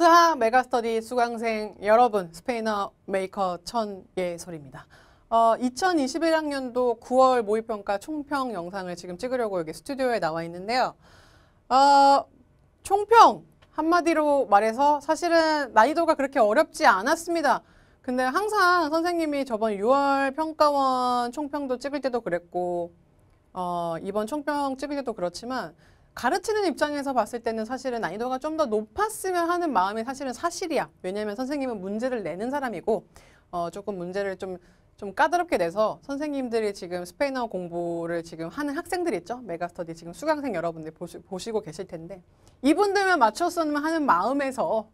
스하 메가스터디 수강생 여러분 스페인어 메이커 천예솔입니다. 어, 2021학년도 9월 모의평가 총평 영상을 지금 찍으려고 여기 스튜디오에 나와 있는데요. 어, 총평 한마디로 말해서 사실은 난이도가 그렇게 어렵지 않았습니다. 근데 항상 선생님이 저번 6월 평가원 총평도 찍을 때도 그랬고 어, 이번 총평 찍을 때도 그렇지만 가르치는 입장에서 봤을 때는 사실은 난이도가 좀 더 높았으면 하는 마음이 사실은 사실이야. 왜냐하면 선생님은 문제를 내는 사람이고 어, 조금 문제를 좀 좀 까다롭게 내서 선생님들이 지금 스페인어 공부를 지금 하는 학생들 있죠. 메가스터디 지금 수강생 여러분들 보시, 고 계실 텐데 이분들만 맞췄으면 하는 마음에서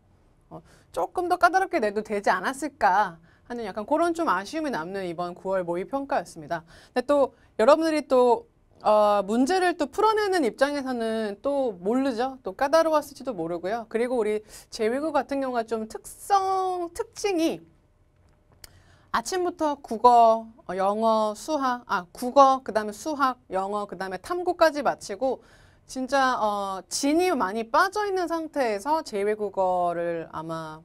어, 조금 더 까다롭게 내도 되지 않았을까 하는 약간 그런 좀 아쉬움이 남는 이번 9월 모의 평가였습니다. 근데 또 여러분들이 또 어, 문제를 또 풀어내는 입장에서는 또 모르죠. 또 까다로웠을지도 모르고요. 그리고 우리 제외국 같은 경우가 좀 특성, 특징이 아침부터 국어, 어, 영어, 수학, 아, 국어, 그 다음에 수학, 영어, 그 다음에 탐구까지 마치고 진짜 어, 진이 많이 빠져있는 상태에서 제외국어를 아마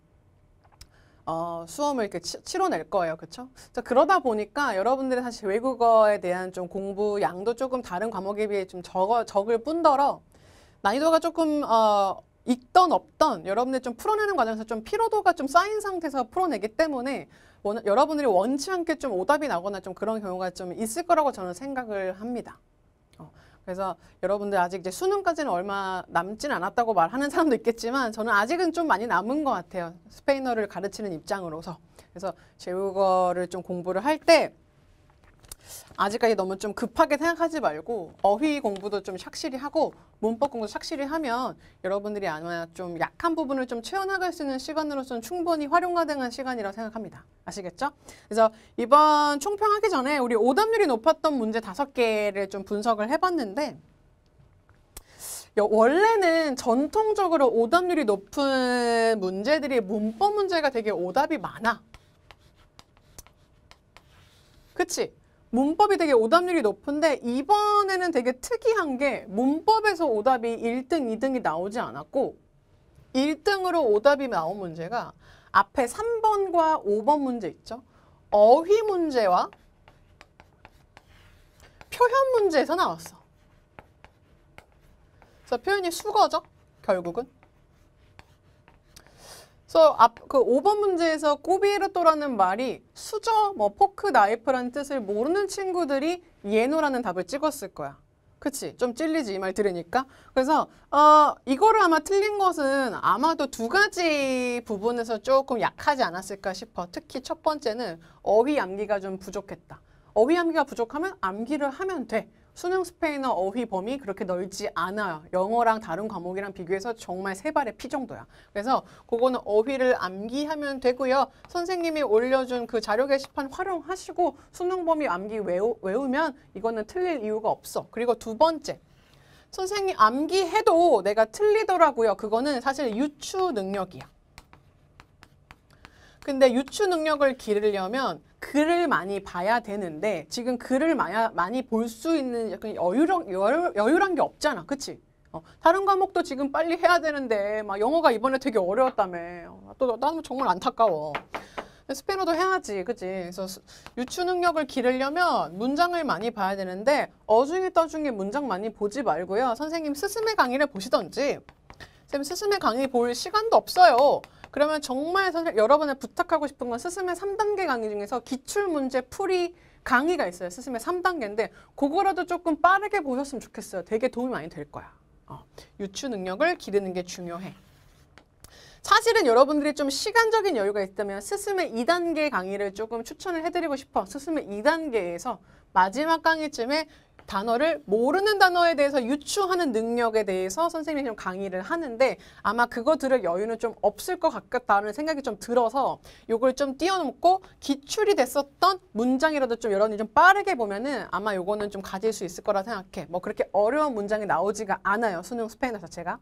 어, 수험을 이렇게 치, 치러낼 거예요. 그렇죠? 그러다 보니까 여러분들이 사실 외국어에 대한 좀 공부 양도 조금 다른 과목에 비해 좀 적어, 적을 뿐더러 난이도가 조금 어, 있던 없던 여러분들좀 풀어내는 과정에서 좀 피로도가 좀 쌓인 상태에서 풀어내기 때문에 원, 여러분들이 원치 않게 좀 오답이 나거나 좀 그런 경우가 좀 있을 거라고 저는 생각을 합니다. 어. 그래서 여러분들 아직 이제 수능까지는 얼마 남진 않았다고 말하는 사람도 있겠지만 저는 아직은 좀 많이 남은 것 같아요. 스페인어를 가르치는 입장으로서. 그래서 제국어를 좀 공부를 할때 아직까지 너무 좀 급하게 생각하지 말고 어휘 공부도 좀 착실히 하고 문법 공부 착실히 하면 여러분들이 아마 좀 약한 부분을 좀 채워나갈 수 있는 시간으로서는 충분히 활용가 능한 시간이라고 생각합니다. 아시겠죠? 그래서 이번 총평하기 전에 우리 오답률이 높았던 문제 다섯 개를 좀 분석을 해봤는데 원래는 전통적으로 오답률이 높은 문제들이 문법 문제가 되게 오답이 많아. 그치? 문법이 되게 오답률이 높은데 이번에는 되게 특이한 게 문법에서 오답이 1등, 2등이 나오지 않았고 1등으로 오답이 나온 문제가 앞에 3번과 5번 문제 있죠. 어휘 문제와 표현 문제에서 나왔어. 그래서 표현이 수거죠, 결국은. 그래서 앞, 그 5번 문제에서 꼬비에르토라는 말이 수저, 뭐 포크, 나이프라는 뜻을 모르는 친구들이 예노라는 답을 찍었을 거야. 그치? 좀 찔리지 이 말 들으니까. 그래서 어 이거를 아마 틀린 것은 아마도 두 가지 부분에서 조금 약하지 않았을까 싶어. 특히 첫 번째는 어휘 암기가 좀 부족했다. 어휘 암기가 부족하면 암기를 하면 돼. 수능 스페인어 어휘 범위 그렇게 넓지 않아요. 영어랑 다른 과목이랑 비교해서 정말 세 발의 피 정도야. 그래서 그거는 어휘를 암기하면 되고요. 선생님이 올려준 그 자료 게시판 활용하시고 수능 범위 암기 외우, 외우면 이거는 틀릴 이유가 없어. 그리고 두 번째. 선생님 암기해도 내가 틀리더라고요. 그거는 사실 유추 능력이야. 근데 유추 능력을 기르려면 글을 많이 봐야 되는데 지금 글을 많이 볼 수 있는 약간 여유랑, 여유, 여유란 게 없잖아. 그치? 어, 다른 과목도 지금 빨리 해야 되는데 막 영어가 이번에 되게 어려웠다며. 어, 또 나는 정말 안타까워. 스페인어도 해야지, 그치? 그래서 유추 능력을 기르려면 문장을 많이 봐야 되는데 어중에 떠중에 문장 많이 보지 말고요. 선생님 스스메 강의를 보시던지 선생님 스스메 강의 볼 시간도 없어요. 그러면 정말 사실 여러분의 부탁하고 싶은 건스승의 3단계 강의 중에서 기출 문제 풀이 강의가 있어요. 스승의 3단계인데 그거라도 조금 빠르게 보셨으면 좋겠어요. 되게 도움이 많이 될 거야. 어. 유추 능력을 기르는 게 중요해. 사실은 여러분들이 좀 시간적인 여유가 있다면 스승의 2단계 강의를 조금 추천을 해드리고 싶어. 스승의 2단계에서 마지막 강의쯤에 단어를 모르는 단어에 대해서 유추하는 능력에 대해서 선생님이 좀 강의를 하는데 아마 그거 들을 여유는 좀 없을 것 같다는 생각이 좀 들어서 요걸 좀 띄워놓고 기출이 됐었던 문장이라도 좀 여러분이 좀 빠르게 보면은 아마 요거는 좀 가질 수 있을 거라 생각해. 뭐 그렇게 어려운 문장이 나오지가 않아요. 수능 스페인어 자체가.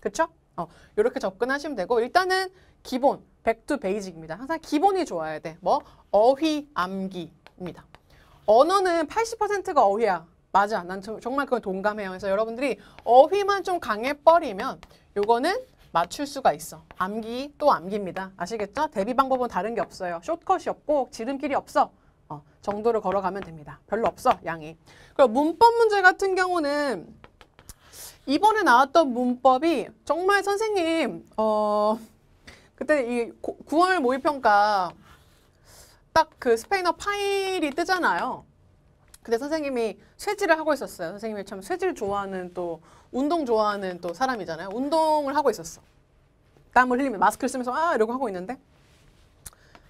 그렇죠? 어, 요렇게 접근하시면 되고 일단은 기본, 백투 베이직입니다. 항상 기본이 좋아야 돼. 뭐 어휘 암기입니다. 언어는 80%가 어휘야. 맞아. 난 정말 그걸 동감해요. 그래서 여러분들이 어휘만 좀 강해버리면 요거는 맞출 수가 있어. 암기 또 암기입니다. 아시겠죠? 대비 방법은 다른 게 없어요. 숏컷이 없고 지름길이 없어. 어, 정도를 걸어가면 됩니다. 별로 없어, 양이. 그리고 문법 문제 같은 경우는 이번에 나왔던 문법이 정말 선생님, 어, 그때 이 구, 9월 모의평가 딱그 스페인어 파일이 뜨잖아요. 근데 선생님이 쇠질을 하고 있었어요. 선생님이 참 쇠질 좋아하는 또 운동 좋아하는 또 사람이잖아요. 운동을 하고 있었어. 땀을 흘리면 마스크를 쓰면서 아 이러고 하고 있는데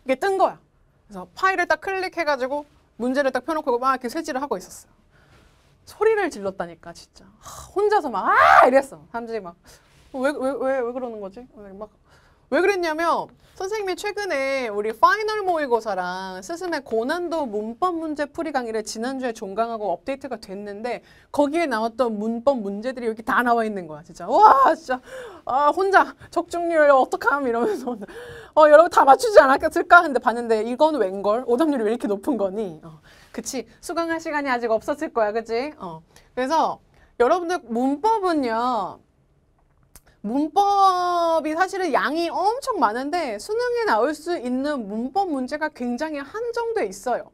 이게 뜬 거야. 그래서 파일을 딱 클릭해가지고 문제를 딱 펴놓고 막 이렇게 쇠질을 하고 있었어요. 소리를 질렀다니까 진짜 혼자서 막 아 이랬어. 사람들이 막왜 왜 왜 왜 그러는 거지? 막왜 그랬냐면 선생님이 최근에 우리 파이널 모의고사랑 스승의 고난도 문법 문제 풀이 강의를 지난주에 종강하고 업데이트가 됐는데 거기에 나왔던 문법 문제들이 여기 다 나와 있는 거야 진짜 와 진짜 아 혼자 적중률 어떡함 이러면서 어 여러분 다 맞추지 않았을까 근데 봤는데 이건 웬걸 오답률이 왜 이렇게 높은 거니 어, 그치 수강할 시간이 아직 없었을 거야 그치 어 그래서 여러분들 문법은요 문법이 사실은 양이 엄청 많은데 수능에 나올 수 있는 문법 문제가 굉장히 한정돼 있어요.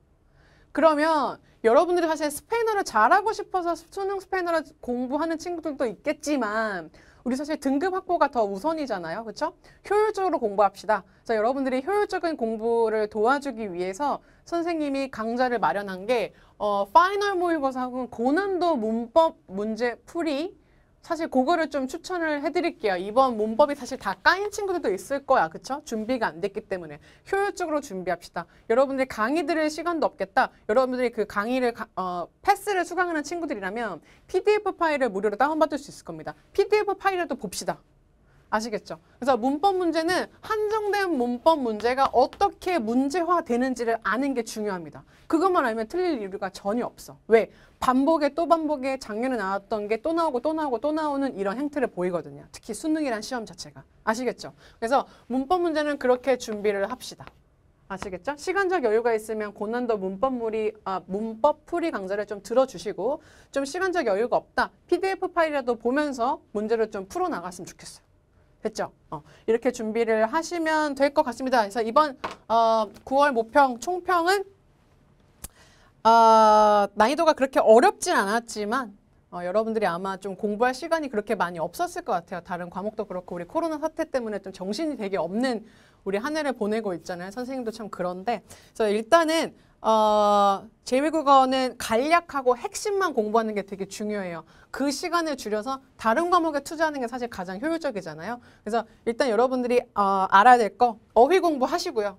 그러면 여러분들이 사실 스페인어를 잘하고 싶어서 수능 스페인어를 공부하는 친구들도 있겠지만 우리 사실 등급 확보가 더 우선이잖아요. 그렇죠? 효율적으로 공부합시다. 자, 여러분들이 효율적인 공부를 도와주기 위해서 선생님이 강좌를 마련한 게 어, 파이널 모의고사 혹은 고난도 문법 문제 풀이 사실 그거를 좀 추천을 해드릴게요. 이번 문법이 사실 다 까인 친구들도 있을 거야. 그렇죠 준비가 안 됐기 때문에. 효율적으로 준비합시다. 여러분들이 강의 들을 시간도 없겠다. 여러분들이 그 강의를, 어, 패스를 수강하는 친구들이라면 PDF 파일을 무료로 다운받을 수 있을 겁니다. PDF 파일을 또 봅시다. 아시겠죠? 그래서 문법 문제는 한정된 문법 문제가 어떻게 문제화되는지를 아는 게 중요합니다. 그것만 알면 틀릴 이유가 전혀 없어. 왜? 반복에 또 반복에 작년에 나왔던 게 또 나오고 또 나오고 또 나오는 이런 형태를 보이거든요. 특히 수능이란 시험 자체가. 아시겠죠? 그래서 문법 문제는 그렇게 준비를 합시다. 아시겠죠? 시간적 여유가 있으면 고난도 문법물이 아, 문법 풀이 강좌를 좀 들어주시고 좀 시간적 여유가 없다. PDF 파일이라도 보면서 문제를 좀 풀어 나갔으면 좋겠어요. 됐죠? 어, 이렇게 준비를 하시면 될 것 같습니다. 그래서 이번 어, 9월 모평 총평은 어, 난이도가 그렇게 어렵진 않았지만 어, 여러분들이 아마 좀 공부할 시간이 그렇게 많이 없었을 것 같아요. 다른 과목도 그렇고 우리 코로나 사태 때문에 좀 정신이 되게 없는 우리 한 해를 보내고 있잖아요. 선생님도 참 그런데 그래서 일단은 어, 제외국어는 간략하고 핵심만 공부하는 게 되게 중요해요. 그 시간을 줄여서 다른 과목에 투자하는 게 사실 가장 효율적이잖아요. 그래서 일단 여러분들이 어, 알아야 될 거 어휘 공부하시고요.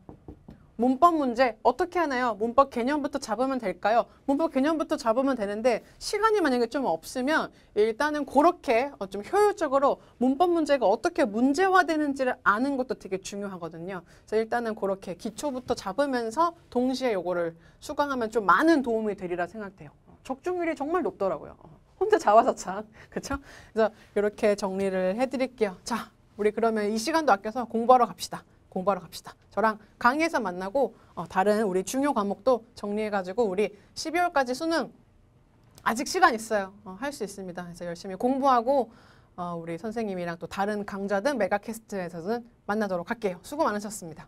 문법 문제 어떻게 하나요? 문법 개념부터 잡으면 될까요? 문법 개념부터 잡으면 되는데 시간이 만약에 좀 없으면 일단은 그렇게 어, 좀 효율적으로 문법 문제가 어떻게 문제화되는지를 아는 것도 되게 중요하거든요. 그래서 일단은 그렇게 기초부터 잡으면서 동시에 요거를 수강하면 좀 많은 도움이 되리라 생각돼요. 적중률이 정말 높더라고요. 혼자 잡아서 참. 그렇죠? 그래서 이렇게 정리를 해드릴게요. 자, 우리 그러면 이 시간도 아껴서 공부하러 갑시다. 공부하러 갑시다. 저랑 강의에서 만나고 어, 다른 우리 중요 과목도 정리해가지고 우리 12월까지 수능 아직 시간 있어요. 어, 할수 있습니다. 그래서 열심히 공부하고 어, 우리 선생님이랑 또 다른 강좌든 메가캐스트에서는 만나도록 할게요. 수고 많으셨습니다.